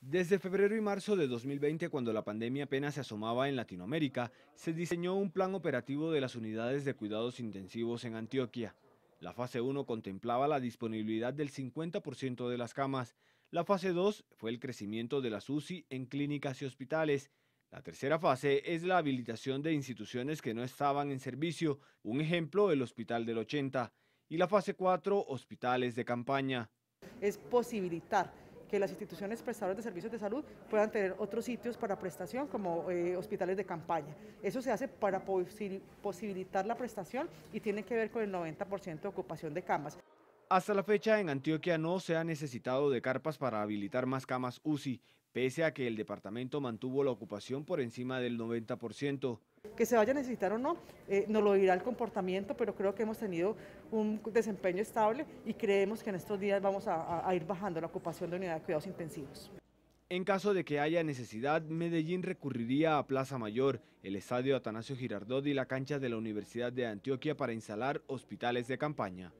Desde febrero y marzo de 2020, cuando la pandemia apenas se asomaba en Latinoamérica, se diseñó un plan operativo de las unidades de cuidados intensivos en Antioquia. La fase 1 contemplaba la disponibilidad del 50% de las camas. La fase 2 fue el crecimiento de las UCI en clínicas y hospitales. La tercera fase es la habilitación de instituciones que no estaban en servicio, un ejemplo el Hospital del 80, y la fase 4, hospitales de campaña. Es posibilitar que las instituciones prestadoras de servicios de salud puedan tener otros sitios para prestación como eh, hospitales de campaña. Eso se hace para posibilitar la prestación y tiene que ver con el 90% de ocupación de camas. Hasta la fecha en Antioquia no se ha necesitado de carpas para habilitar más camas UCI, pese a que el departamento mantuvo la ocupación por encima del 90% que se vaya a necesitar o no, eh, nos lo dirá el comportamiento, pero creo que hemos tenido un desempeño estable y creemos que en estos días vamos a, a ir bajando la ocupación de unidades de cuidados intensivos. En caso de que haya necesidad, Medellín recurriría a Plaza Mayor, el estadio Atanasio Girardot y la cancha de la Universidad de Antioquia para instalar hospitales de campaña.